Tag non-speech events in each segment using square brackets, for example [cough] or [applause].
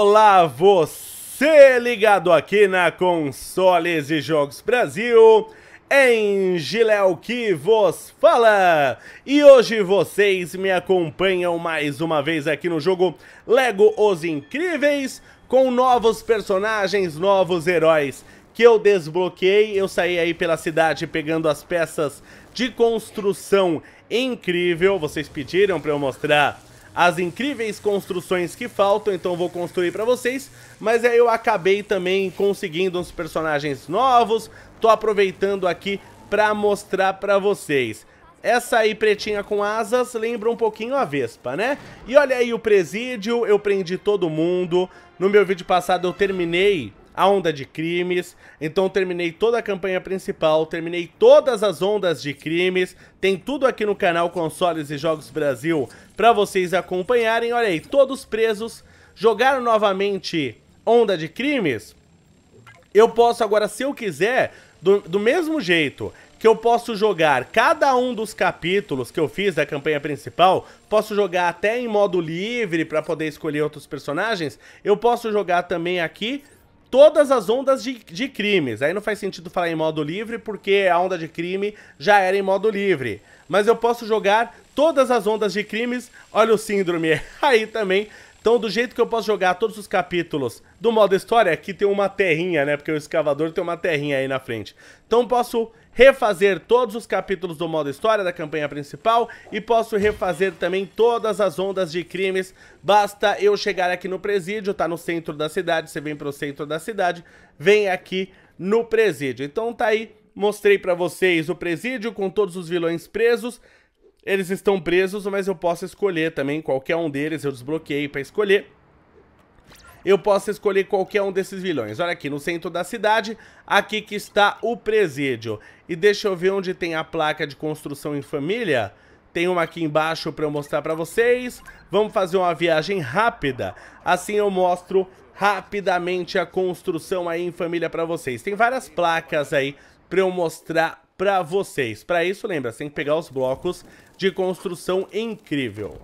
Olá, você ligado aqui na Consoles e Jogos Brasil, em Giléu que vos fala! E hoje vocês me acompanham mais uma vez aqui no jogo Lego Os Incríveis, com novos personagens, novos heróis que eu desbloqueei. Eu saí aí pela cidade pegando as peças de construção incrível, vocês pediram para eu mostrar as incríveis construções que faltam, então vou construir para vocês. Mas aí é, eu acabei também conseguindo uns personagens novos, tô aproveitando aqui para mostrar para vocês. Essa aí pretinha com asas lembra um pouquinho a Vespa, né? E olha aí o presídio, eu prendi todo mundo. No meu vídeo passado eu terminei a onda de crimes, então terminei toda a campanha principal, terminei todas as ondas de crimes, tem tudo aqui no canal Consoles e Jogos Brasil para vocês acompanharem. Olha aí, todos presos, jogaram novamente Onda de Crimes. Eu posso agora, se eu quiser, do, do mesmo jeito que eu posso jogar cada um dos capítulos que eu fiz da campanha principal, posso jogar até em modo livre para poder escolher outros personagens, eu posso jogar também aqui todas as ondas de, de, crimes. Aí não faz sentido falar em modo livre, porque a onda de crime já era em modo livre. Mas eu posso jogar todas as ondas de crimes. Olha o síndrome [laughs] aí também. Então, do jeito que eu posso jogar todos os capítulos do modo história, aqui tem uma terrinha, né? Porque o escavador tem uma terrinha aí na frente. Então, posso refazer todos os capítulos do modo história da campanha principal e posso refazer também todas as ondas de crimes. Basta eu chegar aqui no presídio, tá no centro da cidade, você vem pro centro da cidade, vem aqui no presídio. Então, tá aí, mostrei pra vocês o presídio com todos os vilões presos. Eles estão presos, mas eu posso escolher também qualquer um deles, eu desbloqueei para escolher. Eu posso escolher qualquer um desses vilões. Olha aqui, no centro da cidade, aqui que está o presídio. E deixa eu ver onde tem a placa de construção em família. Tem uma aqui embaixo para eu mostrar para vocês. Vamos fazer uma viagem rápida. Assim eu mostro rapidamente a construção aí em família para vocês. Tem várias placas aí para eu mostrar para vocês. Para isso, lembra, você tem que pegar os blocos de construção incrível.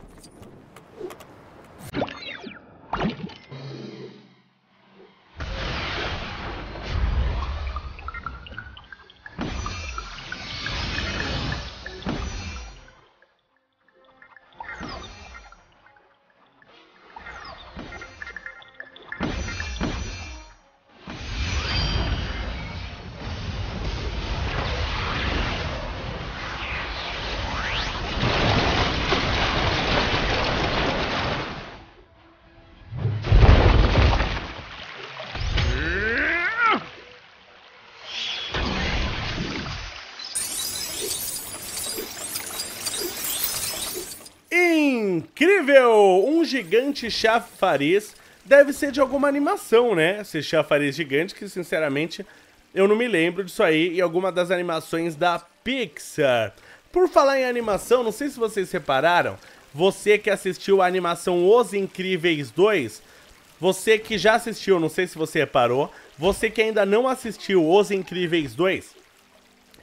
incrível! Um gigante chafariz deve ser de alguma animação, né? Esse chafariz gigante que, sinceramente, eu não me lembro disso aí em alguma das animações da Pixar. Por falar em animação, não sei se vocês repararam, você que assistiu a animação Os Incríveis 2, você que já assistiu, não sei se você reparou, você que ainda não assistiu Os Incríveis 2,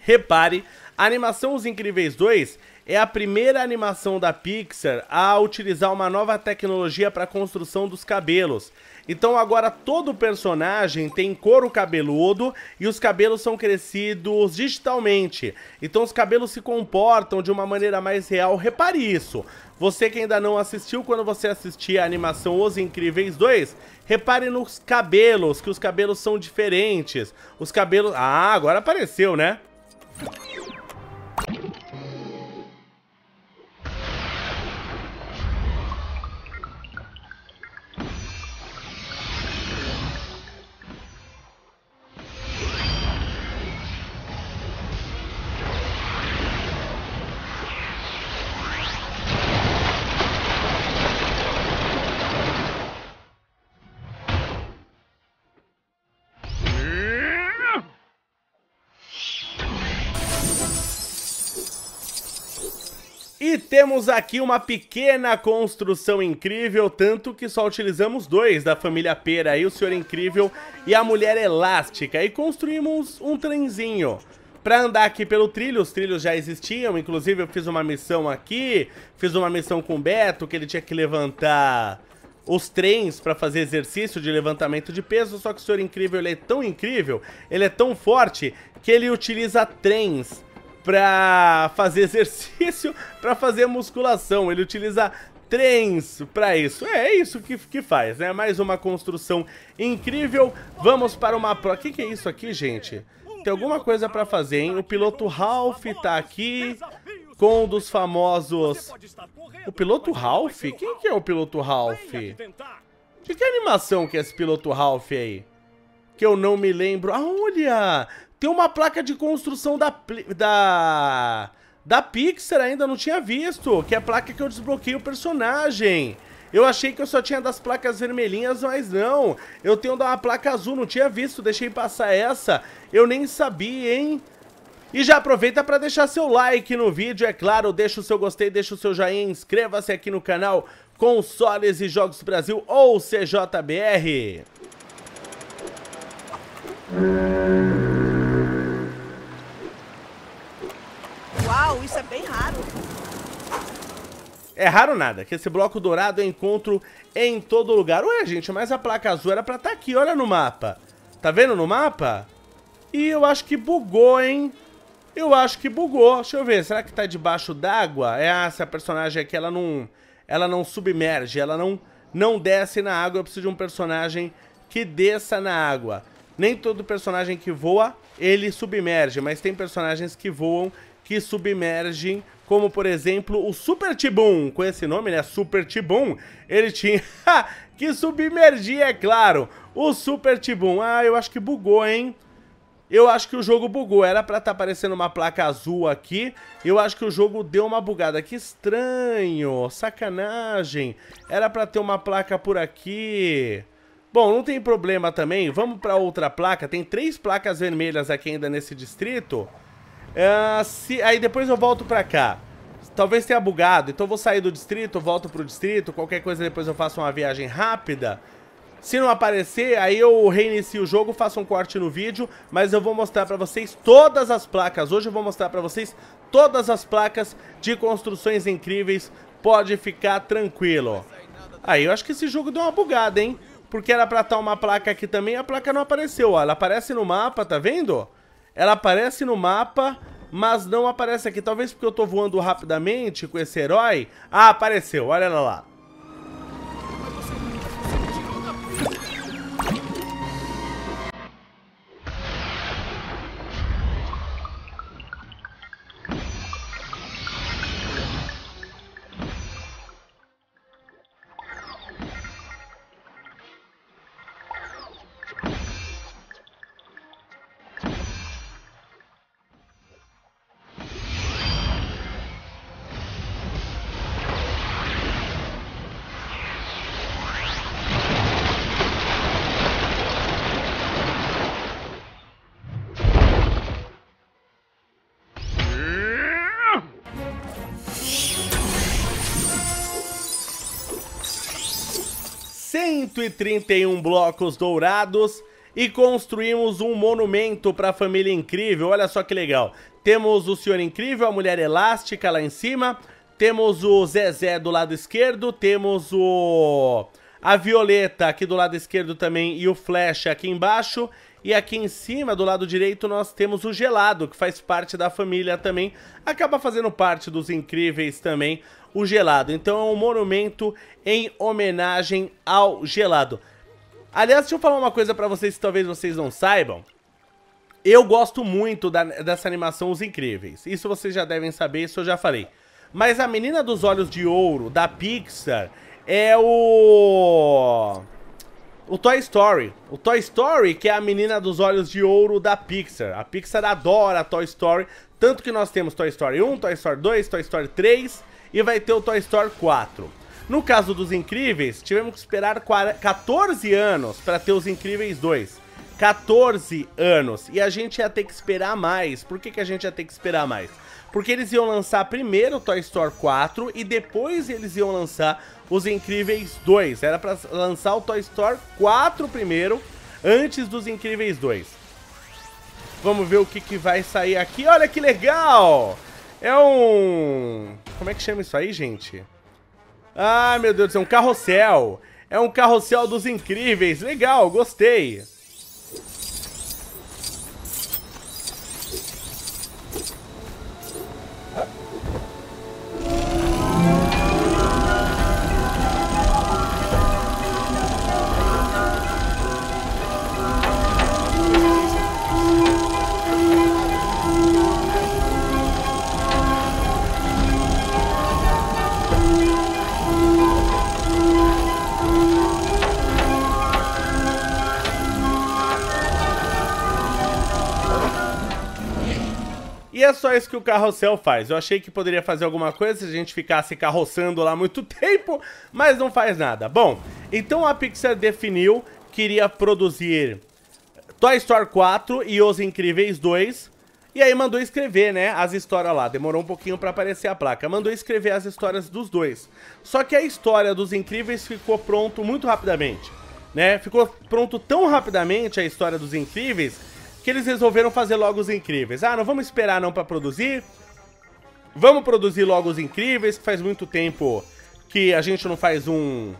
repare, a animação Os Incríveis 2 é a primeira animação da Pixar a utilizar uma nova tecnologia para a construção dos cabelos. Então agora todo personagem tem couro cabeludo e os cabelos são crescidos digitalmente. Então os cabelos se comportam de uma maneira mais real. Repare isso. Você que ainda não assistiu, quando você assistir a animação Os Incríveis 2, repare nos cabelos, que os cabelos são diferentes. Os cabelos... Ah, agora apareceu, né? E temos aqui uma pequena construção incrível, tanto que só utilizamos dois da família Pera, aí o Senhor é Incrível e a Mulher Elástica, e construímos um trenzinho. Pra andar aqui pelo trilho, os trilhos já existiam, inclusive eu fiz uma missão aqui, fiz uma missão com o Beto, que ele tinha que levantar os trens para fazer exercício de levantamento de peso, só que o Senhor é Incrível ele é tão incrível, ele é tão forte, que ele utiliza trens para fazer exercício, [laughs] para fazer musculação. Ele utiliza trens para isso. É, é isso que, que faz, né? Mais uma construção incrível. Vamos para uma pro... O que, que é isso aqui, gente? Tem alguma coisa para fazer, hein? O piloto Ralph tá aqui com um dos famosos... O piloto Ralph? Quem que é o piloto Ralph? De que animação que é esse piloto Ralph aí? Que eu não me lembro. Ah, olha! Tem uma placa de construção da, da, da Pixar, ainda não tinha visto, que é a placa que eu desbloqueei o personagem. Eu achei que eu só tinha das placas vermelhinhas, mas não. Eu tenho uma placa azul, não tinha visto, deixei passar essa. Eu nem sabia, hein? E já aproveita para deixar seu like no vídeo, é claro, deixa o seu gostei, deixa o seu joinha, inscreva-se aqui no canal Consoles e Jogos do Brasil ou CJBR. É raro nada, que esse bloco dourado eu encontro em todo lugar. Ué, gente, mas a placa azul era pra estar tá aqui, olha no mapa. Tá vendo no mapa? E eu acho que bugou, hein? Eu acho que bugou. Deixa eu ver, será que tá debaixo d'água? É, ah, essa personagem aqui, ela não, ela não submerge, ela não, não desce na água. Eu preciso de um personagem que desça na água. Nem todo personagem que voa, ele submerge, mas tem personagens que voam que submergem, como por exemplo o Super Tibum, com esse nome, né? Super Tibum, ele tinha [laughs] que submergir, é claro. O Super Tibum, ah, eu acho que bugou, hein? Eu acho que o jogo bugou, era pra estar tá aparecendo uma placa azul aqui Eu acho que o jogo deu uma bugada, que estranho, sacanagem Era pra ter uma placa por aqui Bom, não tem problema também. Vamos para outra placa. Tem três placas vermelhas aqui ainda nesse distrito. É, se... Aí depois eu volto para cá. Talvez tenha bugado. Então eu vou sair do distrito, volto pro distrito. Qualquer coisa depois eu faço uma viagem rápida. Se não aparecer, aí eu reinicio o jogo, faço um corte no vídeo, mas eu vou mostrar pra vocês todas as placas. Hoje eu vou mostrar pra vocês todas as placas de construções incríveis. Pode ficar tranquilo. Aí eu acho que esse jogo deu uma bugada, hein? porque era pra estar uma placa aqui também, a placa não apareceu, ó. Ela aparece no mapa, tá vendo? Ela aparece no mapa, mas não aparece aqui. Talvez porque eu tô voando rapidamente com esse herói. Ah, apareceu, olha ela lá. 131 blocos dourados e construímos um monumento para a família incrível. Olha só que legal. Temos o Senhor Incrível, a Mulher Elástica lá em cima. Temos o Zezé do lado esquerdo. Temos o... A Violeta aqui do lado esquerdo também e o Flash aqui embaixo. E aqui em cima, do lado direito, nós temos o gelado, que faz parte da família também. Acaba fazendo parte dos incríveis também, o gelado. Então é um monumento em homenagem ao gelado. Aliás, deixa eu falar uma coisa pra vocês que talvez vocês não saibam. Eu gosto muito da, dessa animação Os Incríveis. Isso vocês já devem saber, isso eu já falei. Mas a Menina dos Olhos de Ouro, da Pixar, é o o Toy Story. O Toy Story, que é a menina dos olhos de ouro da Pixar. A Pixar adora a Toy Story, tanto que nós temos Toy Story 1, Toy Story 2, Toy Story 3 e vai ter o Toy Story 4. No caso dos Incríveis, tivemos que esperar 14 anos para ter os Incríveis 2. 14 anos. E a gente ia ter que esperar mais. Por que, que a gente ia ter que esperar mais? porque eles iam lançar primeiro Toy Story 4 e depois eles iam lançar Os Incríveis 2. Era para lançar o Toy Story 4 primeiro, antes dos Incríveis 2. Vamos ver o que, que vai sair aqui. Olha que legal! É um... Como é que chama isso aí, gente? Ah, meu Deus do céu, um carrossel. É um carrossel dos incríveis. Legal, gostei. E é só isso que o carrossel faz. Eu achei que poderia fazer alguma coisa se a gente ficasse carroçando lá muito [laughs] tempo, mas não faz nada. Bom, então a Pixar definiu que iria produzir Toy Story 4 e Os Incríveis 2. E aí mandou escrever, né, as histórias lá. Demorou um pouquinho para aparecer a placa. Mandou escrever as histórias dos dois. Só que a história dos Incríveis ficou pronto muito rapidamente, né? Ficou pronto tão rapidamente a história dos Incríveis que eles resolveram fazer logo os incríveis. Ah, não vamos esperar não para produzir. Vamos produzir logo os incríveis, que faz muito tempo que a gente não faz um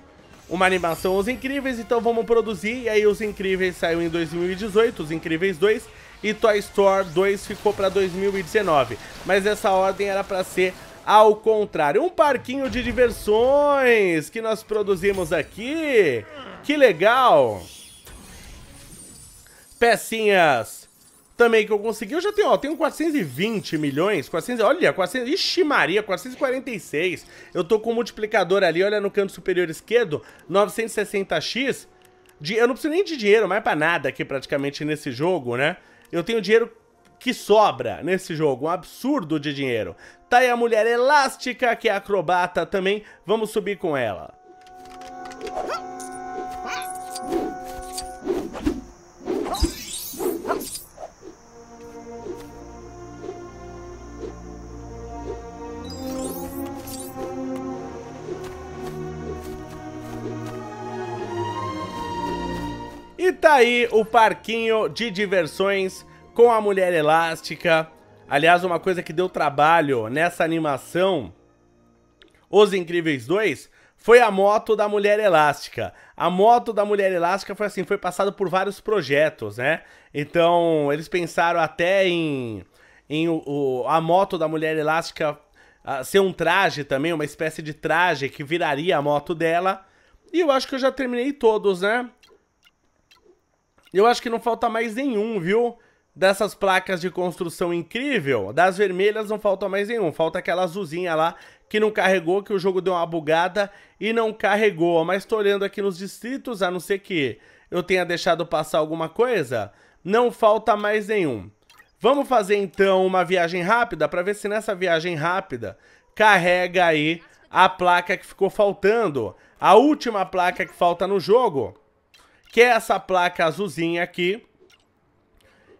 uma animação Os Incríveis, então vamos produzir. E aí Os Incríveis saiu em 2018, Os Incríveis 2 e Toy Story 2 ficou para 2019. Mas essa ordem era para ser ao contrário, um parquinho de diversões que nós produzimos aqui. Que legal! pecinhas também que eu consegui. Eu já tenho, ó, tenho 420 milhões, 400, olha, 400, ixi Maria, 446. Eu tô com o multiplicador ali, olha no canto superior esquerdo, 960x. De, eu não preciso nem de dinheiro, mais pra nada aqui praticamente nesse jogo, né? Eu tenho dinheiro que sobra nesse jogo, um absurdo de dinheiro. Tá aí a mulher elástica, que é acrobata também, vamos subir com ela. Ah! E tá aí o parquinho de diversões com a mulher elástica. Aliás, uma coisa que deu trabalho nessa animação Os Incríveis 2 foi a moto da mulher elástica. A moto da mulher elástica foi assim, foi passada por vários projetos, né? Então, eles pensaram até em em o, o a moto da mulher elástica ah, ser um traje também, uma espécie de traje que viraria a moto dela. E eu acho que eu já terminei todos, né? Eu acho que não falta mais nenhum, viu? Dessas placas de construção incrível, das vermelhas não falta mais nenhum. Falta aquela azulzinha lá que não carregou, que o jogo deu uma bugada e não carregou. Mas tô olhando aqui nos distritos, a não ser que eu tenha deixado passar alguma coisa, não falta mais nenhum. Vamos fazer então uma viagem rápida para ver se nessa viagem rápida carrega aí a placa que ficou faltando. A última placa que falta no jogo que é essa placa azulzinha aqui.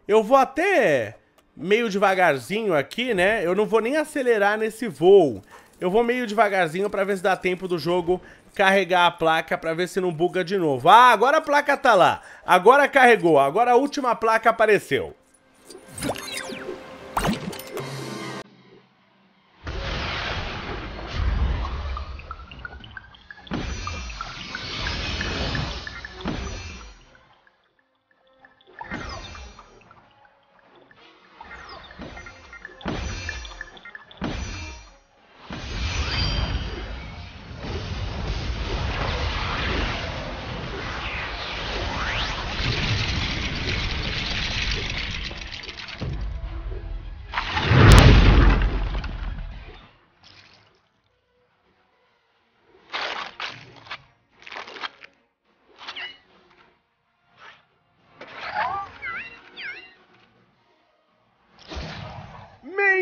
Eu vou até meio devagarzinho aqui, né? Eu não vou nem acelerar nesse voo. Eu vou meio devagarzinho pra ver se dá tempo do jogo carregar a placa pra ver se não buga de novo. Ah, agora a placa tá lá. Agora carregou. Agora a última placa apareceu.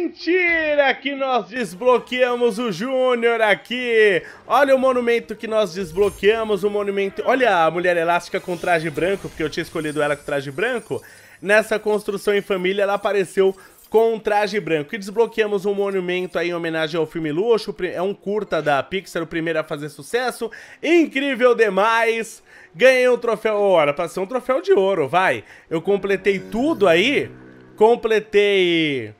Mentira que nós desbloqueamos o Júnior aqui. Olha o monumento que nós desbloqueamos, o monumento... Olha a mulher elástica com traje branco, porque eu tinha escolhido ela com traje branco. Nessa construção em família, ela apareceu com um traje branco. E desbloqueamos um monumento aí em homenagem ao filme Luxo, é um curta da Pixar, o primeiro a fazer sucesso. Incrível demais! Ganhei um troféu, Olha, passei um troféu de ouro, vai. Eu completei tudo aí, completei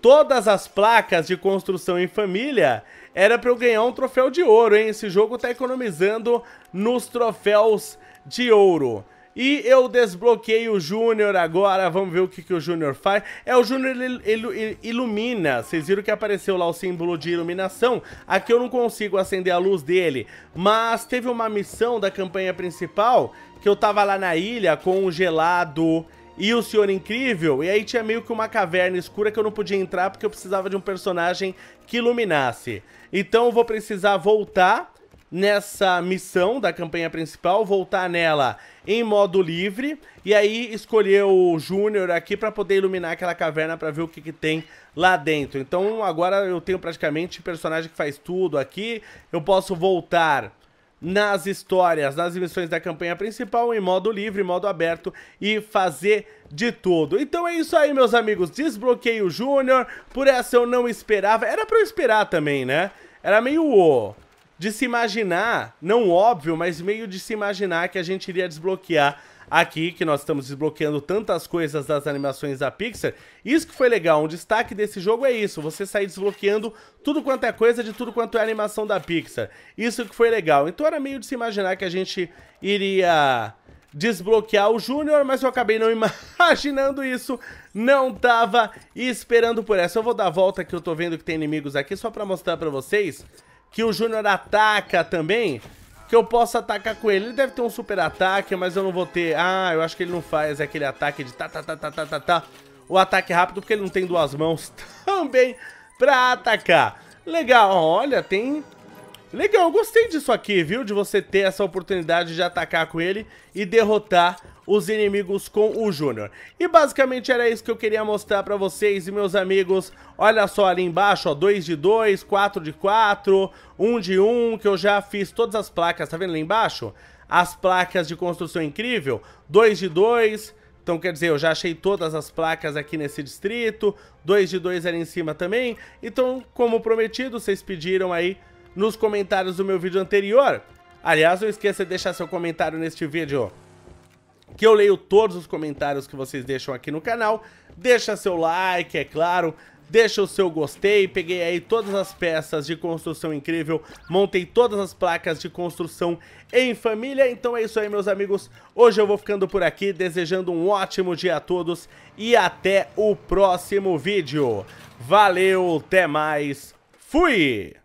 todas as placas de construção em família, era para eu ganhar um troféu de ouro, hein? Esse jogo tá economizando nos troféus de ouro. E eu desbloqueei o Júnior agora, vamos ver o que, que o Júnior faz. É, o Júnior il il ilumina, vocês viram que apareceu lá o símbolo de iluminação. Aqui eu não consigo acender a luz dele, mas teve uma missão da campanha principal que eu tava lá na ilha com um gelado e o Senhor Incrível, e aí tinha meio que uma caverna escura que eu não podia entrar porque eu precisava de um personagem que iluminasse. Então eu vou precisar voltar nessa missão da campanha principal, voltar nela em modo livre e aí escolher o Júnior aqui para poder iluminar aquela caverna para ver o que, que, tem lá dentro. Então agora eu tenho praticamente personagem que faz tudo aqui, eu posso voltar nas histórias, nas missões da campanha principal, em modo livre, modo aberto e fazer de tudo. Então é isso aí, meus amigos. Desbloqueio Júnior. Por essa eu não esperava. Era pra eu esperar também, né? Era meio... de se imaginar, não óbvio, mas meio de se imaginar que a gente iria desbloquear aqui que nós estamos desbloqueando tantas coisas das animações da Pixar. Isso que foi legal, um destaque desse jogo é isso, você sair desbloqueando tudo quanto é coisa de tudo quanto é animação da Pixar. Isso que foi legal. Então era meio de se imaginar que a gente iria desbloquear o Júnior, mas eu acabei não [laughs] imaginando isso, não tava esperando por essa. Eu vou dar a volta que eu tô vendo que tem inimigos aqui só pra mostrar pra vocês que o Júnior ataca também que eu possa atacar com ele. Ele deve ter um super ataque, mas eu não vou ter... Ah, eu acho que ele não faz aquele ataque de tá, tá, tá, tá, tá, tá, tá. O ataque rápido, porque ele não tem duas mãos [laughs] também pra atacar. Legal, olha, tem... Legal, eu gostei disso aqui, viu? De você ter essa oportunidade de atacar com ele e derrotar os inimigos com o Júnior. E basicamente era isso que eu queria mostrar pra vocês e meus amigos. Olha só ali embaixo, ó, 2 de 2, 4 de 4, 1 de 1, que eu já fiz todas as placas, tá vendo ali embaixo? As placas de construção incrível, 2 de 2... Então, quer dizer, eu já achei todas as placas aqui nesse distrito, 2 de 2 ali em cima também. Então, como prometido, vocês pediram aí nos comentários do meu vídeo anterior. Aliás, não esqueça de deixar seu comentário neste vídeo que eu leio todos os comentários que vocês deixam aqui no canal. Deixa seu like, é claro, deixa o seu gostei, peguei aí todas as peças de construção incrível, montei todas as placas de construção em família, então é isso aí meus amigos, hoje eu vou ficando por aqui, desejando um ótimo dia a todos e até o próximo vídeo. Valeu, até mais, fui!